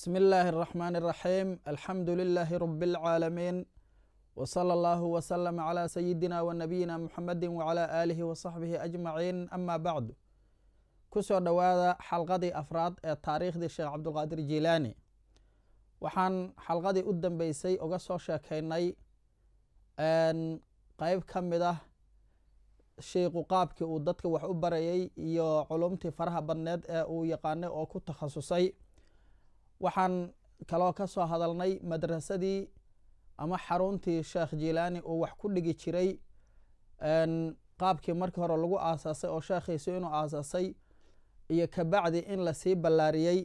بسم الله الرحمن الرحيم الحمد لله رب العالمين وصلى الله وسلم على سيدنا ونبينا محمد وعلى آله وصحبه أجمعين أما بعد kusoo dhowaada xalqadii afraad ee taariikhdii sheekh cabdulqaadir jiilaani waxaan xalqadii u dambeysay uga soo sheekeynay qeyb ka mid ah shiiqu qaabkii uu dadka wax u barayay iyo culumtii faraha badneed ee uu yaqaanay oo ku takhasusay waxaan kaloo kasoo hadalnay madrasadii ama xaruntii sheekh jilaani uu wax ku dhigi jiray qaabkii markii hore lagu aasaasay oo sheekhiisu inuu aasaasay iyo kabacdi in lasii ballaariyey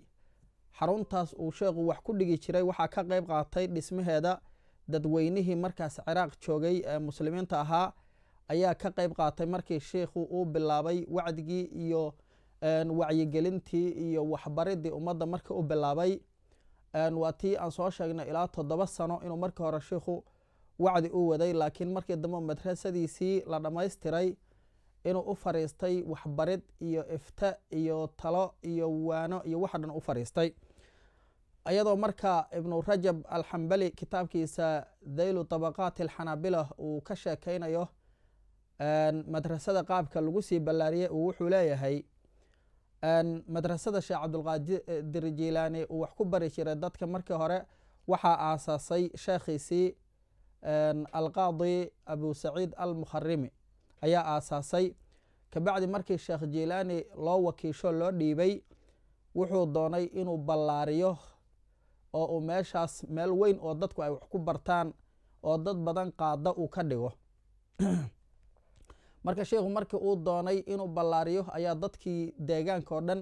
xaruntaas uu sheekhu wax ku dhigi jiray waxaa ka qeyb qaatay dhismaheeda dadweynihii markaas ciraaq joogay ee muslimiinta ahaa ayaa ka qeyb qaatay markii sheikhu uu bilaabay wacdigii iyo wacyigelintii iyo waxbaridii ummadda marka u bilaabay waa tii aan soo sheegnay ilaa toddoba sano inuu markii hore shiikhu wacdi u waday laakiin markii dambe madrasadiisii la dhammaystiray inuu u fariistay waxbarid iyo ifta iyo talo iyo waano iyo waxa dhan u fariistay iyadoo marka ibnu rajab alxambali kitaabkiisa daylu tabaqaati alxanaabila uu ka sheekeynayo madrasada qaabka lagu sii ballaariyay uu wuxuu leeyahay madrasada sheekh cabdulqaadir eh, jilaani uu wax ku bari jiray dadka markii hore waxaa aasaasay sheekhiisii alqaadi abu saciid almukharimi ayaa aasaasay kabacdi markii sheekh jilaani loo wakiisho loo dhiibay wuxuu doonay inuu ballaariyo oo uu meeshaas meel weyn oo dadku ay wax ku bartaan oo dad badan qaada uu ka dhigo marka sheikhu markii uu doonay inuu ballaariyo ayaa dadkii deegaanka oo dhan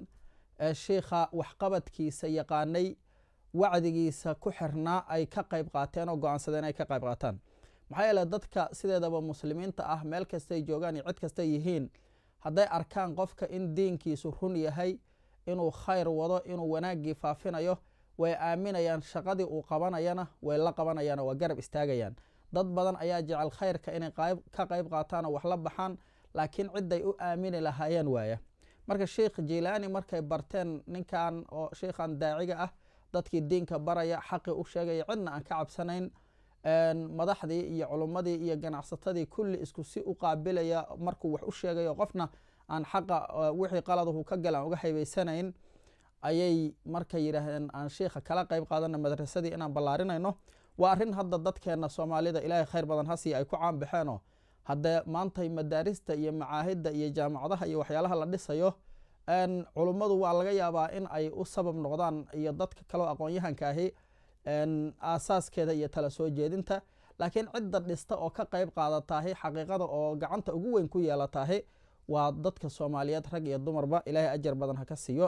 ee sheikha waxqabadkiisa yaqaanay wacdigiisa ku xirnaa ay ka qayb qaateen oo go-aansadeen ay ka qayb qaataan maxaa yeele dadka sideedaba muslimiinta ah meel kastay joogaan iyo cid kastay yihiin hadday arkaan qofka in diinkiisu run yahay inuu khayr wado inuu wanaaggii faafinayo way aaminayaan shaqadii uu qabanayana way la qabanayaano waa garab istaagayaan dad badan ayaa jecel khayrka inay ka qayb qaataanoo wax la baxaan laakiin ciday u aamini lahaayeen waaya marka sheikh jilaani markay barteen ninkan oo sheikhan daaciga ah dadkii diinka baraya xaqi u sheegaya cidna aan ka cabsanayn madaxdii iyo culummadii iyo ganacsatadii kulli isku si u qaabilaya markuu wax u sheegayo qofna aan xaqa wixii qaladuhu ka gala uga haybaysanayn ayay markay yidhaahdeen aan sheikha kala qayb qaadana madrasadii inaan ballaarinayno waa arrin hadda dadkeena soomaalida ilaahay khayr badan hasii ay ku caanbaxeenoo haddee maantay madaarista iyo macaahidda iyo jaamacadaha iyo waxyaalaha la dhisayo culummadu waa laga yaabaa in ay u sabab noqdaan iyo dadka kaloo aqoon-yahanka ahi aasaaskeeda iyo tala soo jeedinta laakiin cidda dhista oo ka qayb qaadataahi xaqiiqada oo gacanta ugu weyn ku yeelataahi waa dadka soomaaliyeed rag iyo dumarba ilaahay ajar badan ha ka siiyo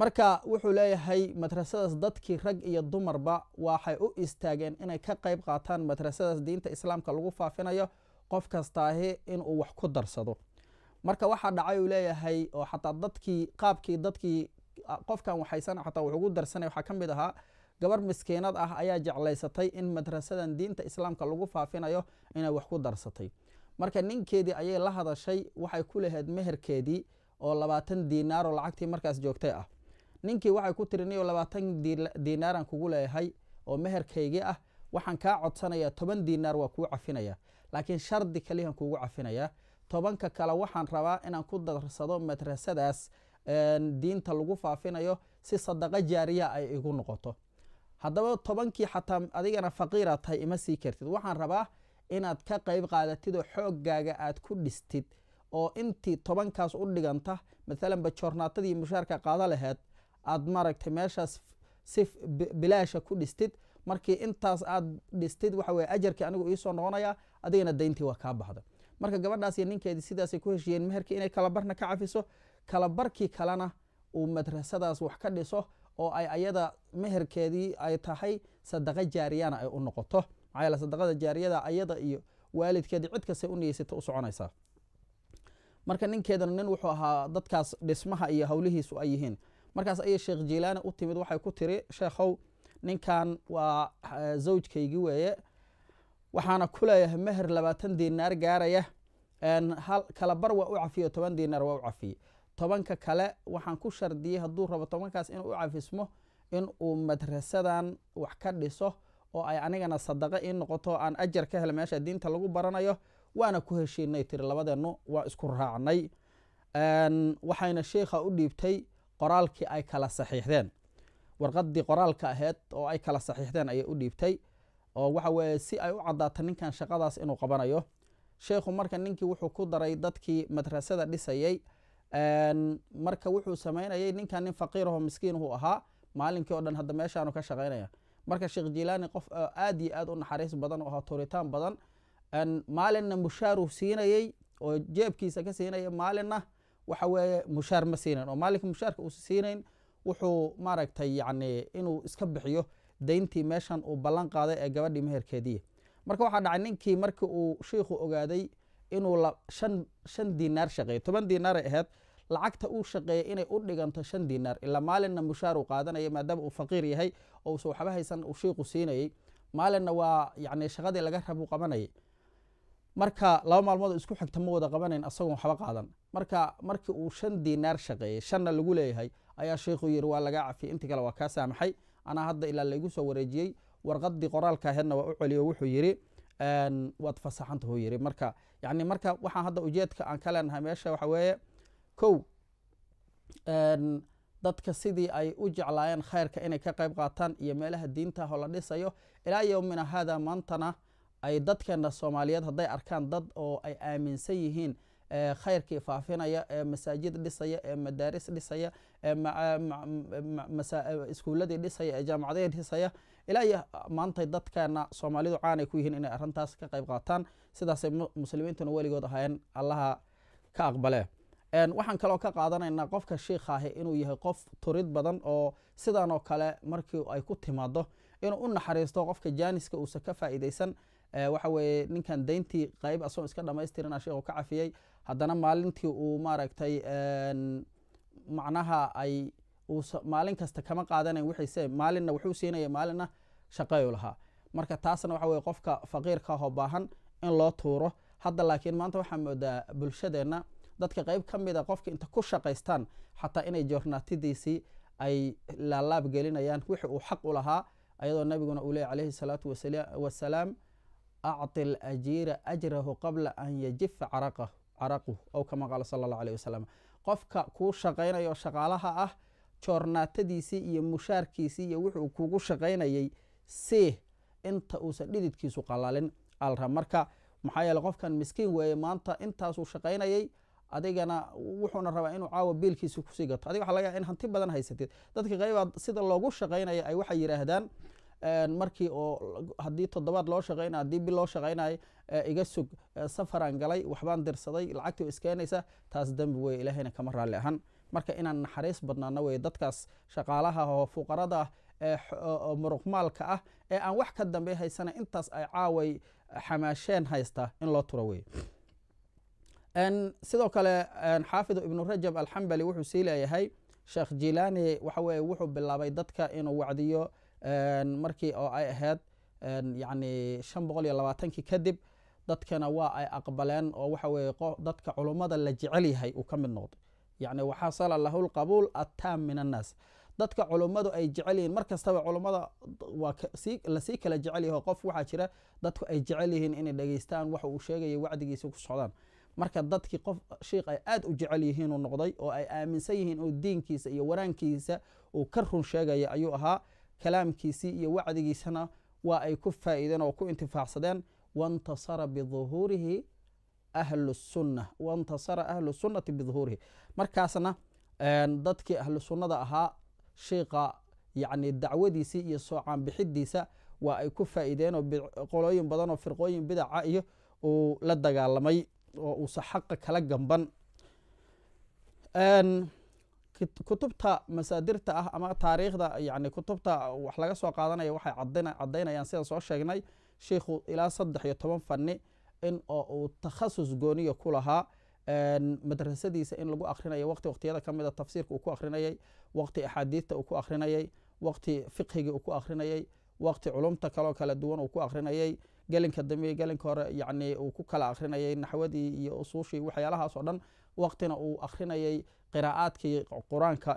marka wuxuu leeyahay madrasadaas dadkii rag iyo dumarba waxay u istaageen inay ka qayb qaataan madrasadaas diinta islaamka lagu faafinayo qof kastaahi inuu wax ku darsado marka waxaa dhacay uu leeyahay oo xataa dadkii qaabkii dadkii qofkan waxaysan xataa wax ugu darsanay waxaa ka mid ahaa gabar miskiinad ah ayaa jeclaysatay in madrasadan diinta islaamka lagu faafinayo inay wax ku darsatay marka ninkeedii ayay la hadashay waxay ku lahayd meherkeedii oo labaatan diinaaroo lacagtii markaas joogtay ah ninkii waxay ku tiri niyo labaatan diinaaran kugu leeyahay oo meherkaygii ah waxaan kaa codsanayaa toban diinaar waa kuu cafinayaa laakiin shardi kaliyan kuugu cafinayaa tobanka kale waxaan rabaa inaan ku darsado madrasadaas diinta lagu faafinayo si sadaqo jaariya ay igu noqoto haddaba tobankii xataa adigana faqiiraad tahay ima sii kartid waxaan rabaa inaad ka qayb qaadatid oo xooggaaga aad ku dhistid oo intii tobankaas u dhiganta maalan bajoornaatadii mushaarka qaada laheed aad maaragtay meeshaas si bilaasha ku dhistid markii intaas aad dhistid waxa weye ajarkii anigu iisoo noqonaya adigana dayntii waa kaa baxda marka gabadhaas iyo ninkeedii sidaasay ku heshiyeen meherkii inay kalabarna ka cafiso kalabarkii kalena uu madrasadaas wax ka dhiso oo ay ayada meherkeedii ay tahay sadaqa jaariyana ay u noqoto maxaa sadaqada jaariyada ayada iyo waalidkeedii cid kasta u u soconaysaa marka ninkeedana nin wuxuu ahaa dadkaas dhismaha iyo howlihiisu ay yihiin markaas ayay sheekh jiilaana u timid waxay ku tiri sheekhow ninkan waa eh, zawjkaygii weeye waxaana ku leeyahay meher labaatan diinaar gaaraya kala bar waa u cafiyo toban diinaar waa u cafiye tobanka kale waxaan ku shardiyey hadduu rabo tobankaas inuu u cafismo in uu madrasadan wax ka dhiso oo ay anigana sadaqo ii noqoto aan ajar ka hel meesha diinta lagu baranayo waana ku heshiinay tiri labadeennu waa isku raacnay waxayna sheikha u dhiibtay qoraalkii ay kala saxiixdeen warqadii qoraalka aheyd oo ay kala saxiixdeen ayay u dhiibtay oo waxa weye si ay u cadaato ninkan shaqadaas inuu qabanayo sheekhu marka ninkii wuxuu ku daray dadkii madrasada dhisayey marka wuxuu sameynayay ninkan nin faqiiraho miskiinhu ahaa maalinkii o dhan hadda meeshaanu ka shaqaynaya marka sheekh jilaani qof aad iyo aad u naxariis badan oo tuuritaan badan maalinna mushaaru siinayey oo jeebkiisa ka siinaya maalinna waxa mushaar ma siinayn oo maalinka mushaarka uusa siinayn wuxuu maaragtay yacni inuu iska bixiyo dayntii meeshan uu ballan qaaday ee gabadhii meherkeediiya marka waxaa dhacay ninkii markii uu shiikhu ogaaday inuu shan shan diinaar shaqeeyo toban diinaaray ahayd lacagta uu shaqeeyay inay u dhiganto shan diinaar ilaa maalinna mushaar uu qaadanaya maadaama uu faqiir yahay oo uusa waxba haysan uu shiikhu siinayay maalinna waa yacni shaqadii laga rabuu qabanayay marka laba maalmood isku xigta ma wada qabanayn asagoon waxba qaadan marka markii uu shan diinaar shaqeeyey shanna lagu leeyahay ayaa sheikhu yidhi waa lagaa cafiyey intii kale waa kaa saamaxay anaa hadda ilaa laigu soo wareejiyey warqadii qoraalka aheedna waa u celiyo wuxuu yidhi waad fasaxanta huu yidhi marka yani marka waxaan hadda ujeedka aan ka leenahay meesha waxa weeye kow dadka sidii ay u jeclaayeen khayrka inay ka qayb qaataan iyo meelaha diintaah oo la dhisayo ilaa yowmina haada maantana ay dadkeena soomaaliyeed hadday arkaan dad oo ay aaminsan yihiin ee eh, khayrkii faafinaya ee eh, masaajid dhisaya ee eh, madaaris dhisaya ee iskuuladii dhisaya ee jaamacadihii dhisaya ilaa iyo ah, maantay dadkeena soomaalidu caanay ku yihiin inay arrintaas ka qayb qaataan sidaasay muslimiintuna weligood ahaayeen allaha ka aqbale waxaan kaloo ka qaadanaynaa qofka shiikaahi inuu yahay qof turid badan oo sidanoo kale markii ay ku timaado inuu u naxariisto qofka jaaniska uusa ka faa'iidaysan Eh, waxa weye ninkan dayntii qayb asagoo iska dhamaystirana ah sheekhu ka cafiyey haddana maalintii uu maaragtay macnaha ay maalin kasta kama qaadanayn wixiise maalinna wuxuu siinaya maalinna shaqeeyu lahaa marka taasna waxa weye qofka faqiirkaahoo baahan in loo tuuro hadda laakiin maanta waxaa moodaa bulshadeenna dadka qayb ka mida qofka inta ku shaqaystaan xataa inay joornaatidiisii ay laalaab gelinayaan wixii uu xaq u lahaa ayadoo nabiguna uu leey calayhi salaatu wasalaam acti alajiira ajrahu qabla an yajifa caraquhu ow kama qaala sala allahu aleyh wasalam qofka kuu shaqaynayo shaqaalaha ah joornaatadiisii iyo mushaarkiisii iyo wuxuu kugu shaqaynayay see inta uusan dhididkiisu qalalin alra marka maxaa yeele qofkan miskiin weeye maanta intaasuu shaqaynayay adigana wuxuuna rabaa inuu caawa biilkiisi kusii gato adiga waa laga in hanti badan haysatid dadka qaybaad sida loogu shaqaynaya ay waxay yidhaahdaan markii oo haddii toddobaad loo shaqeynayo haddii bil loo shaqeynayo iga sug safaraan galay waxbaan dirsaday lacagtii way iskeenaysaa taas dembi weeye ilaahayna kama raalli ahan marka inaan naxariis badnaana weye dadkaas shaqaalaha ah oo fuqarada ah, muruqmaalka ah ee aan wax ka dambey haysana intaas ay caaway xamaasheen haystaa in loo tura weye sidoo kale xaafidu ibnu rajab alxambali wuxuu sii leeyahay sheekh jilaani waxa weye wuxuu bilaabay dadka inuu wacdiyo markii oo ay ahayd yani shan boqol iyo labaatankii kadib dadkana waa ay aqbaleen oo waxa weye dadka culummada la jecel yahay uu ka mid noqday yani waxaasala lahu lqabuul attaam min annaas dadka culummadu ay jecel yihiin mar culummada waa lasii kala jecel yaho qof waxaa jira dadku ay jecel yihiin inay dhegeystaan waxa uu sheegayo wacdigiisa ku socdaan marka dadkii qof sheikh ay aada u jecel yihiinuu noqday oo ay aaminsan yihiin oo diinkiisa iyo waraankiisa uu ka run sheegaya ayuu ahaa kalaamkiisii iyo wacdigiisana waa ay ku faaideen oo ku intifaacsadeen wantasara biuhuurihi ahlusunna wantasara ahlu sunnati biduhuurihi markaasna dadkii ahlu sunnada ahaa sheikha yacni dacwadiisii iyo soocaan bixidiisa waa ay ku faa'iideen oo qolooyin badan oo firqooyin bidaca iyo uu la dagaalamay oo uusa xaqa kala gamban kutubta masaadirta ah ama taariikhda yani kutubta wax laga soo qaadanaya waxay caddaynayaan sida soo sheegnay sheikhu ilaa saddex iyo toban fanni in oo uu takhasus gooniya ku lahaa madrasadiisa in lagu akhrinayo waqti waqtiyada kamida ah tafsiirka uu ku akhrinayay waqti axaadiidta uu ku akhrinayay waqti fiqhigii uu ku akhrinayay waqti culumta kaloo kala duwan uu ku akhrinayay gelinka dambe gelinka hore yani uu ku kala akrinayay naxwadii iyo usuushii waxyaalahaas oo dhan waqtina uu akrinayay qiraaadkii qur-aanka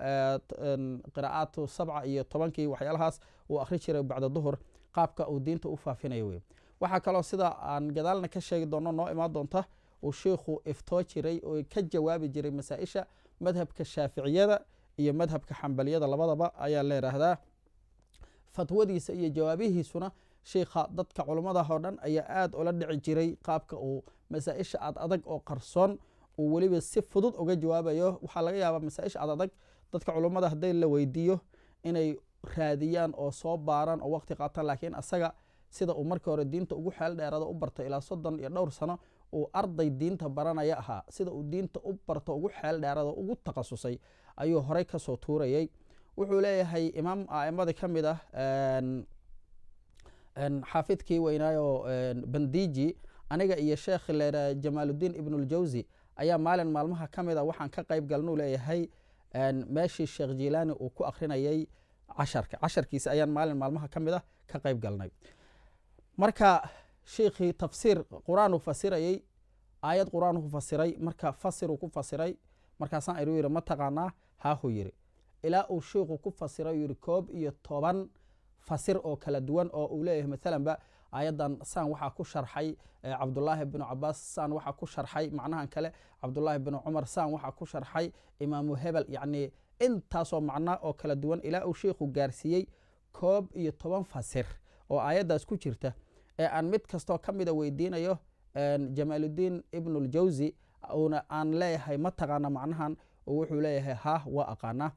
qiraaatu sabca iyo tobankii waxyaalahaas uu akhri jiray bacda duhur qaabka uu diinta u faafinaya wey waxaa kaloo sida aan gadaalna ka sheegi doono noo imaan doonta uu shiikhu iftoo jiray oo ka jawaabi jiray masaa-isha madhabka shaaficiyada iyo madhabka xambaliyada labadaba ayaa la yidhaahdaa fatwadiisa iyo jawaabihiisuna sheikha dadka culummadah oo dhan ayaa aada ula dhici jiray qaabka uu masaa-isha ad adag oo qarsoon uu weliba si fudud uga jawaabayo waxaa laga yaabaa masaa-isha ad adag dadka culummada hadday la weydiiyo inay raadiyaan oo soo baaraan oo waqti qaataan laakiin asaga sida uu markii hore diinta ugu xeel dheeraado u bartay ilaa soddon iyo dhowr sano uu arday diinta baranaya ahaa sida uu diinta u barto ugu xeel dheeraado ugu takhasusay ayuu horey kasoo tuurayay wuxuu leeyahay imaam aimada ka mid ah xaafidkii weynaayo bandiji aniga iyo sheekh leera jamaaludiin ibnuljawsi ayaa maalin maalmaha ka mid a ah waxaan ka qayb galnuu leeyahay meeshii sheekh jilaani uu ku akrinayay casharka casharkiisa ayaan maalin maalmaha ka mid ah ka qayb galnay marka sheikhii tafsiir qur-aanu fasirayey aayad qur-aan fasiray marka fasiruu ku fasiray markaasaan iru yidhi ma taqaanaa haahuu yidhi ilaa uu sheikhuu ku fasiray yidhi koob iyo toban fasir oo kala duwan oo uu leeyahay maalanba ayadan saan waxaa ku sharxay eh, cabdulaahi bnu cabaas saan waxaa ku sharxay macnahan kale cabdulaahi bnu cumar saan waxaa ku sharxay imaamu hebel yacnii intaasoo macna oo kala duwan ilaa uu sheikhu gaarsiiyey koob iyo toban fasir oo aayaddaas ku jirta ee aan mid kastoo ka mida weydiinayo jamaaludiin ibnuljawsi uuna aan leeyahay ma taqaana macnahan wuxuu leeyahay haah waa aqaanaa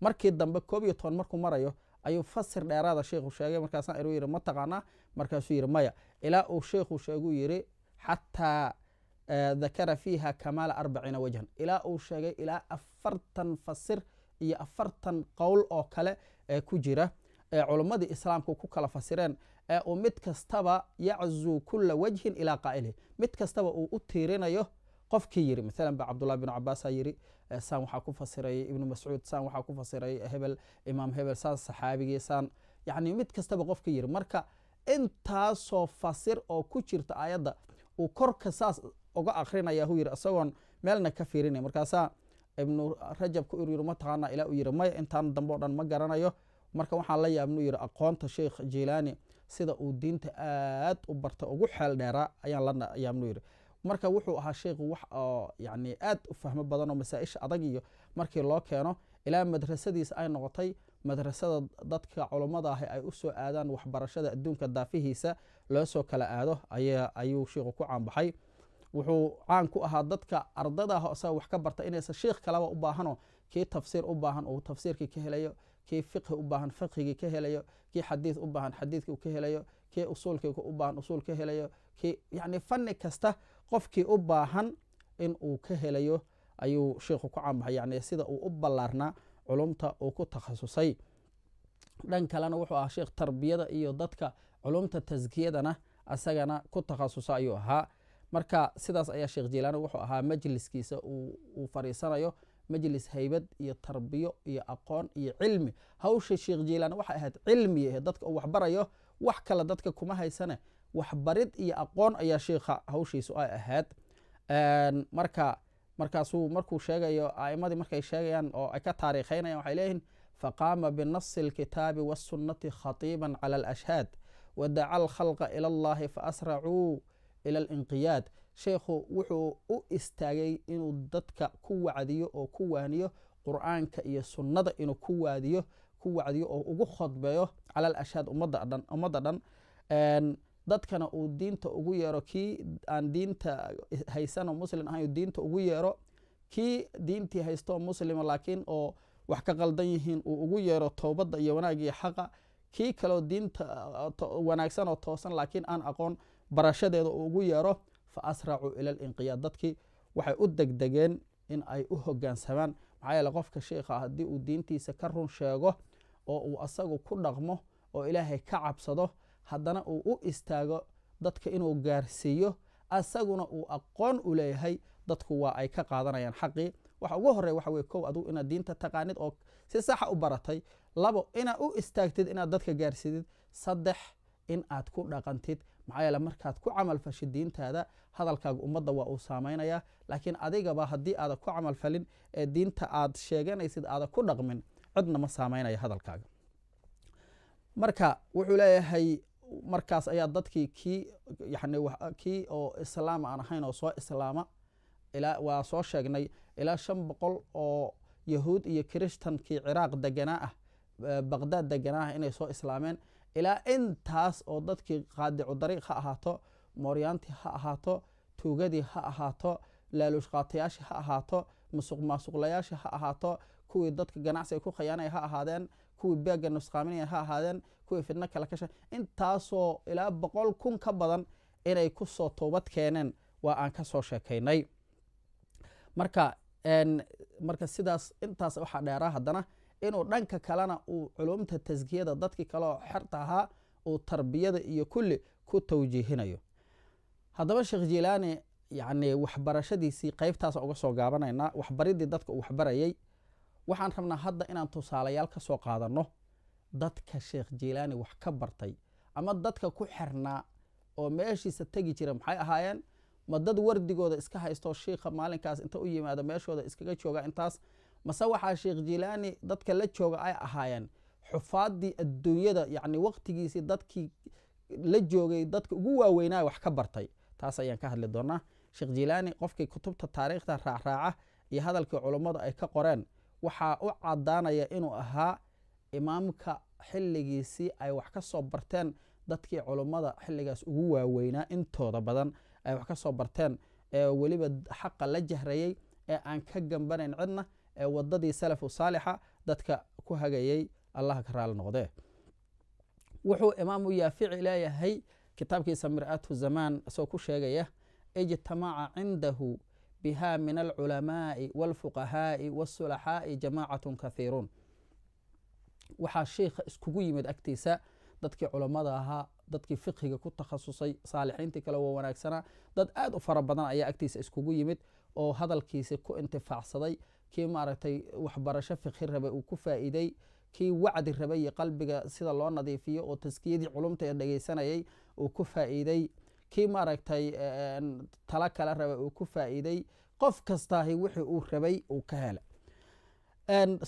markii dambe koob iyo toban markuu marayo ayuu fasir dheeraada sheikhu sheegay markaasaa inuu yidhi ma taqaanaa markaasuu yidhi maya ilaa uu sheikhu sheeguu yidhi xataa eh, dakara fiiha kamaala arbaciina wajhan ilaa uu sheegay ilaa afartan fasir iyo afartan qowl oo kale ee ku jira ee culummadii islaamka ku kala fasireen ee uu mid kastaba yaczuu kula wajhin ilaa qaa'ilihi mid kastaba uu u tiirinayo qofkii yiri maalan ba cabdullahi bn cabaasaa yiri saan waxaa ku fasiray ibnu mascuud saan waxaa ku fasiray hebel imaam hebel saan saxaabigii saan yani mid kastaba qofkii yiri marka intaasoo fasir oo ku jirta ayadda uu korka saas uga akrinaya hu yiri isagoon meelna ka fiirinay markaasaa ibnu rajabka yiri mataqaana ilaa u yiri maya intaan dambe o dhan ma garanayo marka waxaan la yaabnu yiri aqoonta sheikh jilaani sida uu diinta aad u barta ugu xeel dheeraa ayaan la yaabnu yiri marka wuxuu ahaa sheekhu wax oo yani aad u fahmo badan oo masaa-isha adag iyo markii loo keeno ilaa madrasadiis ay noqotay madrasada dadka culummada ahi ay u soo aadaan waxbarashada adduunka daafihiisa loo soo kala aado ayuu sheikhu ku caanbaxay wuxuu caan ku ahaa dadka ardada ah osaa wax ka barta inaysan sheikh kalaba u baahano kii tafsiir u baahan uu tafsiirkii ka helayo kii fiqhi u baahan fiqhigii ka helayo kii xadiid u baahan xadiidkii u ka helayo kii usuulkii u baahan usuul ka helayo yani fanni kasta qofkii u baahan in uu ka helayo ayuu sheikhu ku caambahay yani sida uu u ballaarnaa culumta uu ku takhasusay dhan kalena wuxuu ahaa sheekh tarbiyada iyo dadka culumta taskiyadana asagana ku takhasusa ayuu ahaa marka sidaas ayaa sheekh jilaani wuxuu ahaa majliskiisa uu fadhiisanayo majlis haybad iyo tarbiyo iyo aqoon iyo cilmi hawsha sheekh jilaani waxay ahayd cilmiya dadka uu waxbarayo wax kale dadka kuma haysane waxbarid iyo aqoon ayaa sheikha hawshiisu ay ahayd marka markaasuu markuu sheegayo a'imadii markay sheegayaan oo ay ka taariikheynayaan waxay leeyihiin faqaama binasi alkitaabi wاsunnati khatiiban cala alashhaad wadaca alkhalqa ila allahi faasracuu ila alinqiyaad sheikhu wuxuu u istaagay inuu dadka ku wacdiyo oo ku waaniyo qur'aanka iyo sunnada inuu ku waadiyo ku wacdiyo oo ugu khudbeeyo cala alashhaad ummadda dhan dadkana uu diinta ugu yeero kii aan diinta haysanoo muslim ahayn diinta ugu yeero kii diintii haystoo muslima laakiin oo wax ka qaldan yihiin uu ugu yeero toobadda iyo wanaagiiyo xaqa kii kaloo diinta wanaagsan oo toosan laakiin aan aqoon barashadeeda uu ugu yeero fa asracuu ila alinqiyaad dadkii waxay u degdegeen in ay u hogaansamaan maxaa yeele qofka sheikha ah haddii uu diintiisa ka run sheego oo uu asagu ku dhaqmo oo ilaahay ka cabsado haddana uu u istaago dadka inuu gaarsiiyo asaguna uu aqoon u leeyahay dadku waa ay ka qaadanayaan xaqii waxa ugu horey waxa weye kow adigu inaad diinta taqaanid oo si saxa ah u baratay labo inaad u istaagtid inaad dadka gaarsiidid saddex in aad ku dhaqantid maxaa yeele markaad ku camalfashid diintaada hadalkaaga ummadda waa uu saameynayaa laakiin adigaba haddii aada ku camalfalin ee diinta aad sheeganaysid aada ku dhaqmin cidna ma saameynaya hadalkaaga marka wuxuu leeyahay markaas ayaa dadkii kii yani kii oo islaam aan ahayn oo soo islaama ilaa waa soo sheegnay ilaa shan boqol oo yahuud iyo kristankii ciraaq deganaa ah baqdaad deganaa ah inay soo islaameen ilaa intaas oo dadkii qaadicu dariiq ha ahaato mooryaantii ha ahaato tuugadii ha ahaato laaluushqaatayaashii ha ahaato musuq maasuqlayaashii ha ahaato kuwii dadka ganacsiga ku khayaanaya ha ahaadeen kuwi baaga nafsqaaminaya ha ahaadeen kuwii fidno kala kasha intaasoo ilaa boqol kun ka badan inay kusoo toobad keeneen waa aan ka soo marka marka sidaas intaas waxaa dheeraa haddana inuu dhanka kalena uu culumta taskiyada dadkii kale oo xerta ahaa uu tarbiyada iyo kulli ku tawjiihinayo haddaba sheekh jilaani yani waxbarashadiisii qeybtaas uga soo gaabanaynaa waxbaridii dadka uu waxbarayay waxaan rabnaa hadda inaan tusaalayaal ka soo qaadanno dadka sheekh jiilaani wax ka bartay ama dadka ku xirnaa oo meeshiisa tegi jira maxay ahaayeen ma dad wardigooda iska haysto shiikha maalinkaas inta u yimaada meeshooda iskaga jooga intaas mase waxaa sheekh jiilaani dadka la jooga ay ahaayeen xufaaddii adduunyada yacni waqtigiisii dadkii la joogay dadka ugu waaweynaa wax ka bartay taas ayaan ka hadli doonaa sheekh jiilaani qofkii kutubta taariikhda raacraaca iyo hadalkii culummadu ay ka qoreen waxaa u cadaanaya inuu ahaa imaamka xiligiisii ay wax ka soo barteen dadkii culummada xiligaas ugu waaweynaa intooda badan ay wax kasoo barteen ee weliba xaqa la jahrayey ee aan ka gambanayn cidna ee wadadii salafu saalixa dadka ku hagayey allah ka raali noqdee wuxuu imaamu yaafici leeyahay kitaabkiisa mir'atu zamaan isagoo ku sheegaya ijtamaca cindahu بها من العلماء والفقهاء والصلحاء جماعة كثيرون وحا الشيخ اسكوكو يمد اكتيسا دادك علماء داها دادك فقه كو تخصصي صالحين تكلاو واناكسنا داد آد فربنا ايا اكتيسا اسكوكو يمد او هذا الكيس كو انتفاع صدي كي مارتي وحبرشا فقه ربي وكفا ايدي كي وعد ربي قلبك سيد الله نظيفية او تسكيدي علمتي اندقيسان ايا وكفا ايدي kii maaragtay tala kala raba uu ku faa'iiday qof kastaahi wixii uu rabay uu ka hela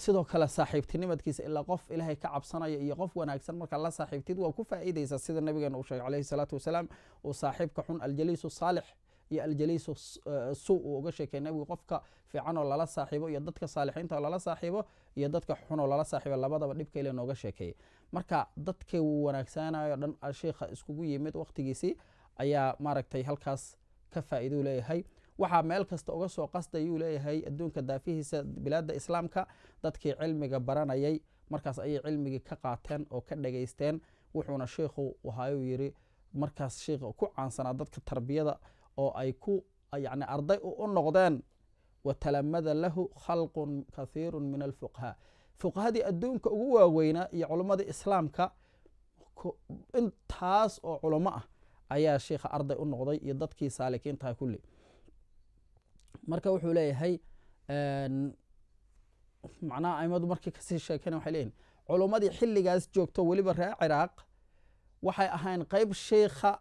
sidoo kale saaxiibtinimadkiisa ilaa qof ilaahay ka cabsanaya iyo qof wanaagsan markaad la saaxiibtid waa ku faa'iidaysaa sida nabigeena uu sheegay calayhi salaatu wasalaam uu saaxiibka xun aljaliisu saalix iyo aljaliisu e, suu uu uga sheekay nabigu qofka fiican lala saaxiibo iyo dadka saalixiinta oo lala saaxiibo iyo dadka xun lala saaxiibo labadaba dhibka ile nooga sheekeeyey marka dadkii wuu dhan sheikha iskugu yimid wakhtigiisii ayaa maaragtay halkaas ka faa'iidou leeyahay waxaa meel kasta uga soo qasdayuu leeyahay adduunka daafihiisa bilaadda islaamka dadkii cilmiga baranayay markaas ayay cilmigii ka qaateen oo ka dhagaysteen wuxuuna sheikhu wahaayuu yidhi markaas sheikha ku caansanaa dadka tarbiyada oo ay ku yacni arday u noqdeen watalamada lahu khalqun kathiiru min alfuqahaa fuqahadii adduunka ugu waaweynaa iyo culumadii islaamka intaas oo culamo ah ayaa sheikha arday u noqday iyo dadkii saalikiintaha kulli marka wuxuu leeyahay macnaha aimadu markii kasii sheekeen waxay leeyihin culummadii xilligaas joogto weliba reer ciraaq waxay ahayn qeyb sheikha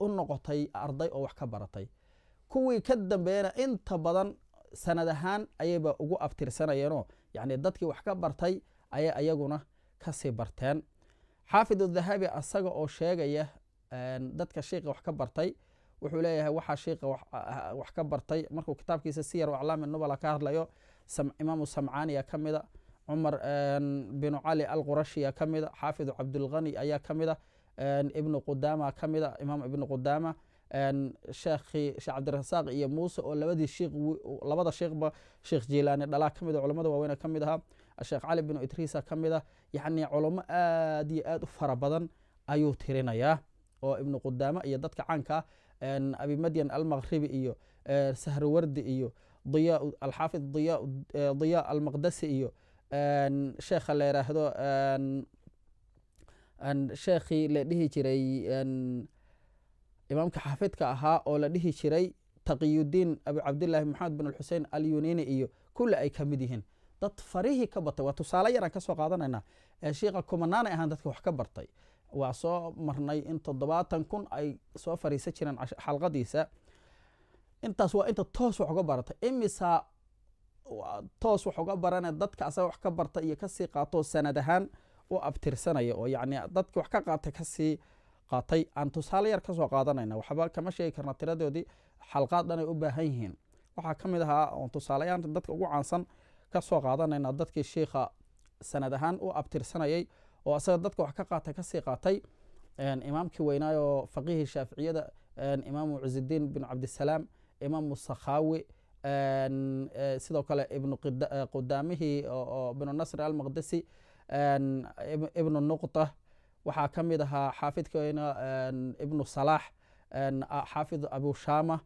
u noqotay arday oo wax ka baratay kuwii ka dambeeyana inta badan sanad ahaan ayayba ugu abtirsanayeeno yacni dadkii wax ka bartay ayay ayaguna kasii barteen xaafid udahaabi asaga oo sheegaya dadka shiikha wax ka bartay wuxuu leeyahay waxaa shiikha wax ka bartay markuu kitaabkiisa siyar aclaami nubala ka hadlayo imaamu samcaaniya ka mida cumar binu cali alqurashiya ka mida xaafidu cabdulghani ayaa ka mida ibnu qudaama ka mida imaam ibnu qudaama sheekhi sheekh cabdirasaaq iyo muuse oo labadii shiikh labada shiikhba sheekh jiilaani dhalaa ka mid a culamada waaweyn ka mid ahaa sheekh cali binu idriisa ka mid ah yacni culamo aada iyo aada u fara badan ayuu tirinayaa oo ibnu qudaame iyo dadka caankaa ah, abimadian almaqhribi iyo sahrawardi iyo alxaafid diya almaqdasi iyo sheekha la yiraahdo sheekhii la dhihi jiray imaamka xaafidka ahaa oo la dhihi jiray taqiyudiin abu cabdilaahi maxamed bin alxusein alyunini iyo kulle ay ka mid yihiin dad farihii ka batay waa tusaale yaraan kasoo soo qaadanayna kumanaan shiiqa kumanaanay ahaan dadka wax ka bartay waa soo marnay in toddobaatan kun ay soo fariisan jireen xalqadiisa intaas waa inta toos wax uga barata imisaa toos wax uga barane dadka asaga wax ka barta iyo kasii qaatoo sanad ahaan u abtirsanaya oo yacni dadki wax ka qaata kasii qaatay aan tusaale yar kasoo qaadanayna waxba kama sheegi karna tiradoodii xalqaad dhan ay u baahan yihiin waxaa ka mid ahaa oon tusaaleyaanta dadka ugu caansan kasoo qaadanayna dadkii sheikha sanad ahaan u abtirsanayay oo asaga dadka wax ka qaata kasii qaatay imaamkii weynaayoo faqihii shaaficiyada imaamu cusidiin bin cabdisalaam imaamu sakhaawi sidoo kale ibnu qudaamihii binu nasri almaqdisi ibnu nuqta waxaa ka mid ahaa xaafidka weyna ibnu salaax xaafid abu shama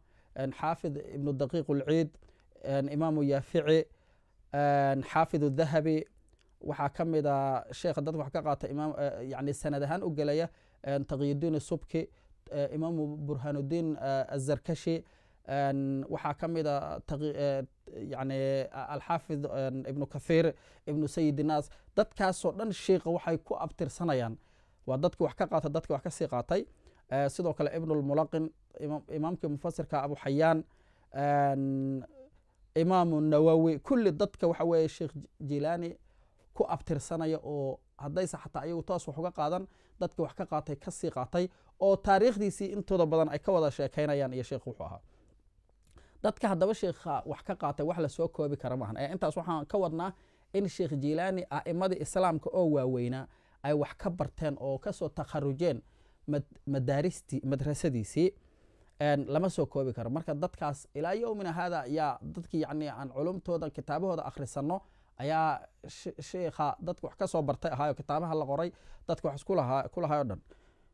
xaafid ibnu daqiiq ulciid imaamu yaafici xaafid dahabi waxaa ka mid a ah, sheekha dad wax ka qaata imaam eh, yani sanad ahaan u gelaya eh, taqyudiin subki eh, imaamu burhanudiin azarkashi waxaa ka mid a ah yani alxaafid ibnu kathiir ibnu sayid naas dadkaasoo dhan sheikha waxay ku abtirsanayaan waa dadki wax ka qaata dadki wax kasii qaatay sidoo kale ibnulmulaqin imaamkii mufasirka abu xayaan imaamu nawowi kulli dadka waxa weeye sheekh jilani ku abtirsanaya oo haddayse xataa ayagu taas wax uga qaadan dadkii wax ka qaatay kasii qaatay oo taariikhdiisii intooda badan ay ka wada sheekaynayaan iyo sheekhu wuxuu ahaa dadka haddaba sheekha wax ka qaatay wax lasoo koobi kara maahan ee intaas waxaan ka wadnaa in sheekh jiilaani a'imadii ah, islaamka oo waaweynaa ay wax ka barteen oo kasoo takharujeen madaarist madrasadiisii lama soo koobi karo marka dadkaas ilaa yowmina haada yaa dadkii yacni aan culumtooda kitaabahooda akhrisanno ayaa sheikha dadka wax ka bartay ahaayo kitaabaha la qoray dadka wax ku lahaay o dhan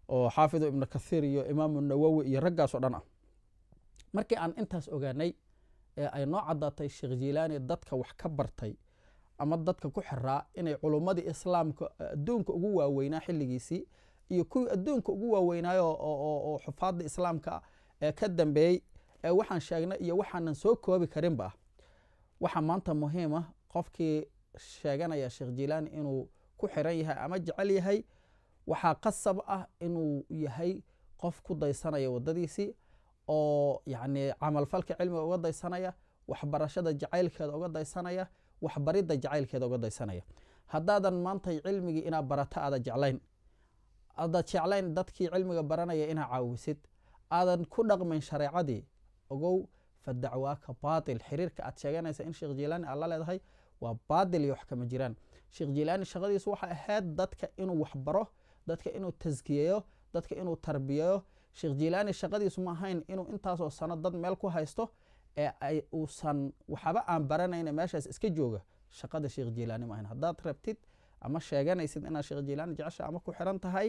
oo xaafidu ibnu kathiir iyo imaamu nawowi iyo raggaas oo dhan ah markii aan intaas ogaanay ee ay noo caddaatay sheekh jiilaani dadka wax ka bartay ama dadka ku xiraa inay culummadii islaamka adduunka ugu waaweynaa xilligiisii iyo kuwii adduunka ugu waaweynaayo oo xufaadda islaamka ah ee ka dambeeyey ee waxaan sheegnay iyo waxaanan soo koobi karinba ah waxaa maanta muhiim ah qofkii sheeganaya sheekh jilaan inuu ku xiran yahay ama jecel yahay waxaa qasab ah inuu yahay qof ku daysanaya wadadiisii oo yacni camalfalka cilmiga uga daysanaya waxbarashada jacaylkeeda uga daysanaya waxbaridda jacaylkeeda uga daysanaya haddaadan maanta cilmigii inaad barata aada jeclayn aada jeclayn dadkii cilmiga baranaya inaa caawisid aadan ku dhaqmayn shareecadii ogow fa baatil xiriirka aad sheeganaysa in sheekh jiilaani aad la leedahay waa baadil iyo wax kama jiraan sheekh jilaani shaqadiisu waxay ahayd dadka inuu waxbaro dadka inuu taskiyeeyo dadka inuu tarbiyeeyo sheekh jilaani shaqadiisu ma ahayn inuu intaasoo sano dad meel ku haysto ee uusan waxba aan baranayna meeshaas iska jooga shaqada sheekh jilaani ma ahayn haddaad rabtid ama sheeganaysid inaad sheekh jilaani jecesha ama ku xiran tahay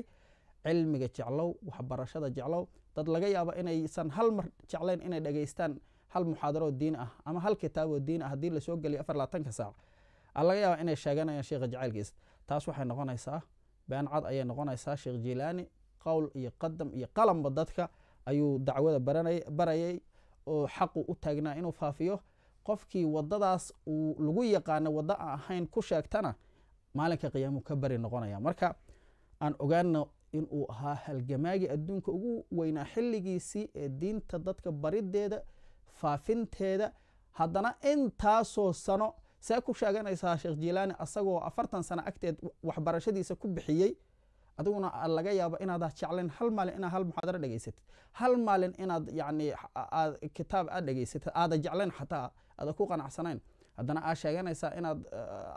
cilmiga jeclow waxbarashada jeclow dad laga yaabo inaysan hal mar jeclayn inay dhageystaan hal muxaadaro oo diin ah ama hal kitaab diin ah haddii lasoo geliyo afar labaatanka saac laga yaaba inay sheeganayaan sheekha jacaylkiisa taas waxay noqonaysaa been cad ayay noqonaysaa sheekh jilaani qowl iyo qadam iyo qalanba dadka ayuu dacwada barayay oo xaqu u taagnaa inuu faafiyo qofkii wadadaas uu lagu yaqaano waddo aan ahayn ku sheegtana maalinka qiyaamu ka bari noqonaya marka aan ogaano inuu ahaa halgamaagii adduunka ugu weynaa xilligiisii ee diinta dadka bariddeeda faafinteeda haddana intaasoo sano see ku sheeganaysaa sheekh jilaani asagoo afartan sano agteed waxbarashadiisa ku bixiyey adiguna laga yaabo inaadaad jeclayn hal maalin inaad hal muxaadaro dhegaysatid hal maalin inaad yani kitaab aad dhegaysatid aada jeclayn xataa aada ku qanacsanayn haddana aad sheeganaysaa inaad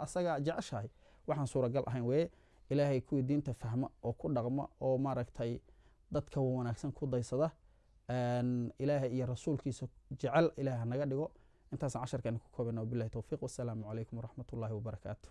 asaga jeceshahay waxaan suuragal ahayn weye ilaahay kuwii diinta fahma oo ku dhaqma oo maaragtay dadka wanaagsan ku daysada ilaahay iyo rasuulkiisa jecel ilaah naga dhigo intaasaan casharkaani ku koobayna wabilahi towfiiq wasalaamu calaykum waraxmat ullaahi wabarakaatu